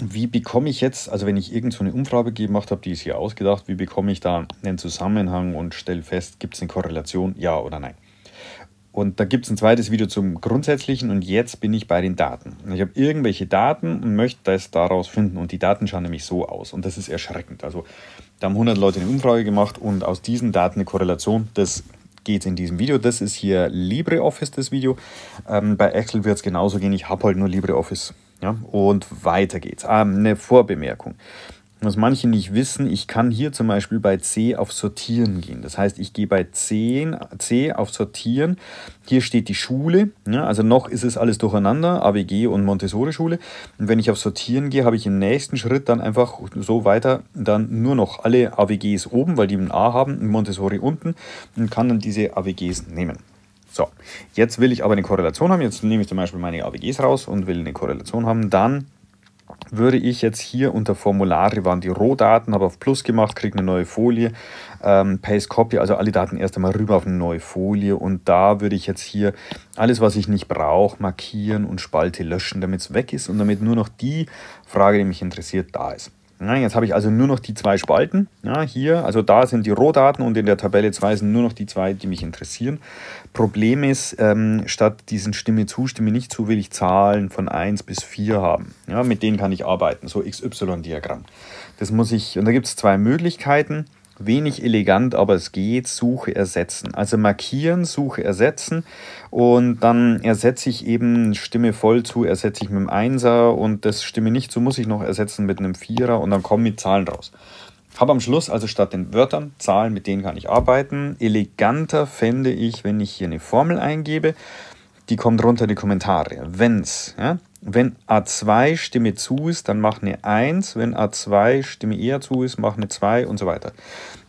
wie bekomme ich jetzt, also wenn ich irgend so eine Umfrage gemacht habe, die ist hier ausgedacht, wie bekomme ich da einen Zusammenhang und stelle fest, gibt es eine Korrelation, ja oder nein? Und da gibt es ein zweites Video zum Grundsätzlichen und jetzt bin ich bei den Daten. Ich habe irgendwelche Daten und möchte das daraus finden und die Daten schauen nämlich so aus und das ist erschreckend. Also da haben 100 Leute eine Umfrage gemacht und aus diesen Daten eine Korrelation, das geht in diesem Video. Das ist hier LibreOffice, das Video. Ähm, bei Excel wird es genauso gehen, ich habe halt nur LibreOffice ja, und weiter geht's. Ah, eine Vorbemerkung. Was manche nicht wissen, ich kann hier zum Beispiel bei C auf Sortieren gehen. Das heißt, ich gehe bei 10, C auf Sortieren. Hier steht die Schule. Ja, ne? also noch ist es alles durcheinander, ABG und Montessori-Schule. Und wenn ich auf Sortieren gehe, habe ich im nächsten Schritt dann einfach so weiter dann nur noch alle AWGs oben, weil die ein A haben, ein Montessori unten und kann dann diese AWGs nehmen. So, jetzt will ich aber eine Korrelation haben. Jetzt nehme ich zum Beispiel meine AWGs raus und will eine Korrelation haben. Dann würde ich jetzt hier unter Formulare waren die Rohdaten, habe auf Plus gemacht, kriege eine neue Folie, ähm, Paste Copy, also alle Daten erst einmal rüber auf eine neue Folie und da würde ich jetzt hier alles, was ich nicht brauche, markieren und Spalte löschen, damit es weg ist und damit nur noch die Frage, die mich interessiert, da ist. Ja, jetzt habe ich also nur noch die zwei Spalten. Ja, hier, also da sind die Rohdaten und in der Tabelle 2 sind nur noch die zwei, die mich interessieren. Problem ist, ähm, statt diesen Stimme zu, Stimme nicht zu, will ich Zahlen von 1 bis 4 haben. Ja, mit denen kann ich arbeiten, so XY-Diagramm. Das muss ich, und da gibt es zwei Möglichkeiten wenig elegant, aber es geht, Suche ersetzen. Also markieren, Suche ersetzen und dann ersetze ich eben Stimme voll zu, ersetze ich mit einem Einser und das Stimme nicht zu, muss ich noch ersetzen mit einem Vierer und dann kommen die Zahlen raus. Habe am Schluss also statt den Wörtern Zahlen, mit denen kann ich arbeiten. Eleganter fände ich, wenn ich hier eine Formel eingebe die kommt runter in die Kommentare. Wenn's, ja? Wenn A2 Stimme zu ist, dann mach eine 1. Wenn A2 Stimme eher zu ist, mach eine 2 und so weiter.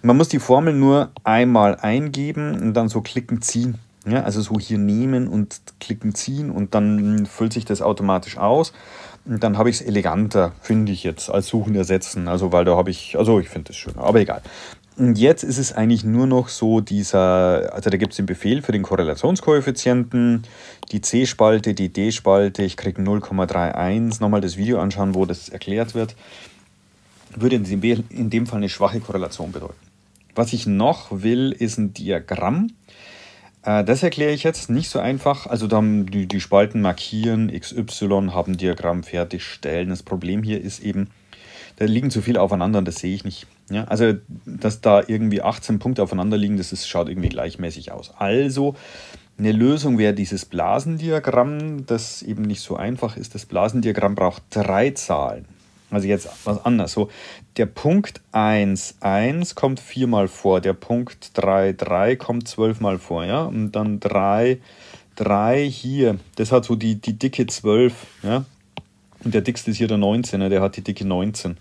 Man muss die Formel nur einmal eingeben und dann so klicken, ziehen. Ja, also so hier nehmen und klicken, ziehen und dann füllt sich das automatisch aus. Und dann habe ich es eleganter, finde ich jetzt, als suchen ersetzen. Also weil da habe ich, also ich finde es schöner, aber egal. Und jetzt ist es eigentlich nur noch so dieser, also da gibt es den Befehl für den Korrelationskoeffizienten, die C-Spalte, die D-Spalte, ich kriege 0,31, nochmal das Video anschauen, wo das erklärt wird, würde in dem Fall eine schwache Korrelation bedeuten. Was ich noch will, ist ein Diagramm. Äh, das erkläre ich jetzt nicht so einfach. Also dann die, die Spalten markieren, XY, haben Diagramm fertigstellen. Das Problem hier ist eben, da liegen zu viele aufeinander und das sehe ich nicht. Ja, also, dass da irgendwie 18 Punkte aufeinander liegen, das ist, schaut irgendwie gleichmäßig aus. Also, eine Lösung wäre dieses Blasendiagramm, das eben nicht so einfach ist. Das Blasendiagramm braucht drei Zahlen. Also jetzt was anders. So, der Punkt 1, 1 kommt viermal vor, der Punkt 3, 3 kommt zwölfmal vor, ja. Und dann 3, 3 hier. Das hat so die, die dicke 12, ja. Und der dickste ist hier der 19 der hat die dicke 19.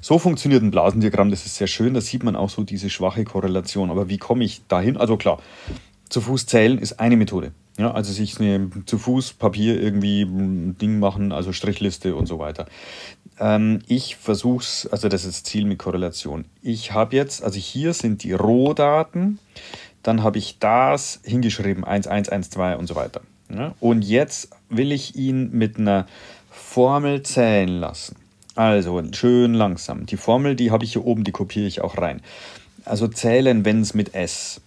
So funktioniert ein Blasendiagramm, das ist sehr schön, da sieht man auch so diese schwache Korrelation. Aber wie komme ich dahin? Also klar, zu Fuß zählen ist eine Methode. Ja, also sich eine, zu Fuß Papier irgendwie ein Ding machen, also Strichliste und so weiter. Ähm, ich versuche es, also das ist Ziel mit Korrelation. Ich habe jetzt, also hier sind die Rohdaten, dann habe ich das hingeschrieben, 1, 1, 1, 2 und so weiter. Ja, und jetzt will ich ihn mit einer Formel zählen lassen. Also schön langsam. Die Formel, die habe ich hier oben, die kopiere ich auch rein. Also zählen, wenn es mit S.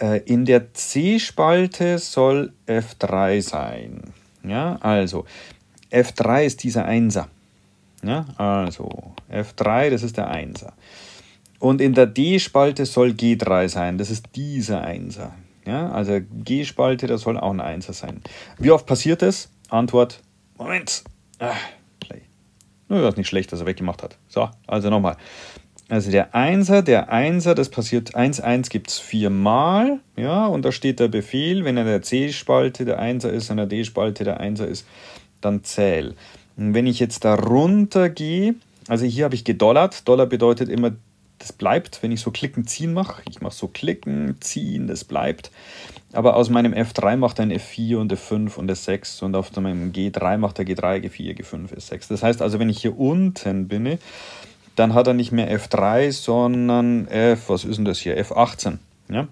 Äh, in der C-Spalte soll F3 sein. Ja, also F3 ist dieser Einser. Ja, also F3, das ist der Einser. Und in der D-Spalte soll G3 sein. Das ist dieser Einser. Ja, also G-Spalte, das soll auch ein Einser sein. Wie oft passiert es? Antwort Moment. Ah, Play. Nur war nicht schlecht, dass er weggemacht hat. So, also nochmal. Also der Einser, der Einser, das passiert 1,1 gibt es viermal, ja, und da steht der Befehl, wenn er der C-Spalte der Einser ist, an der D-Spalte der Einser ist, dann zähl. Und wenn ich jetzt da runter gehe, also hier habe ich gedollert, Dollar bedeutet immer das bleibt, wenn ich so klicken, ziehen mache. Ich mache so klicken, ziehen, das bleibt. Aber aus meinem F3 macht ein F4 und F5 und F6 und auf meinem G3 macht er G3, G4, G5, F6. Das heißt also, wenn ich hier unten bin, dann hat er nicht mehr F3, sondern F, was ist denn das hier, F18. Ja?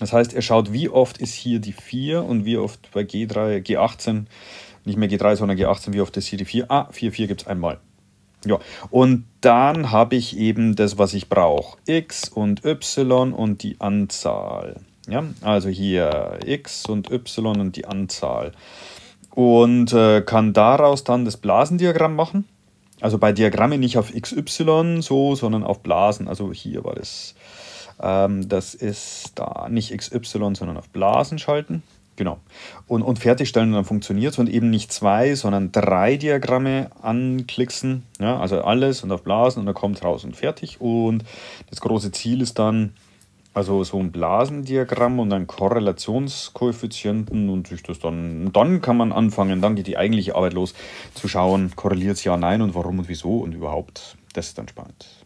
Das heißt, er schaut, wie oft ist hier die 4 und wie oft bei G3, G18, nicht mehr G3, sondern G18, wie oft ist hier die 4. Ah, 4, 4 gibt es einmal. Ja, und dann habe ich eben das, was ich brauche. X und Y und die Anzahl. Ja, also hier X und Y und die Anzahl. Und äh, kann daraus dann das Blasendiagramm machen. Also bei Diagrammen nicht auf XY so, sondern auf Blasen. Also hier war das. Ähm, das ist da nicht XY, sondern auf Blasen schalten. Genau. Und, und fertigstellen und dann funktioniert es und eben nicht zwei, sondern drei Diagramme anklicken. Ja, also alles und auf Blasen und dann kommt raus und fertig. Und das große Ziel ist dann, also so ein Blasendiagramm und dann Korrelationskoeffizienten und sich das dann, dann kann man anfangen, dann geht die eigentliche Arbeit los, zu schauen, korreliert es ja, nein und warum und wieso und überhaupt. Das ist dann spannend.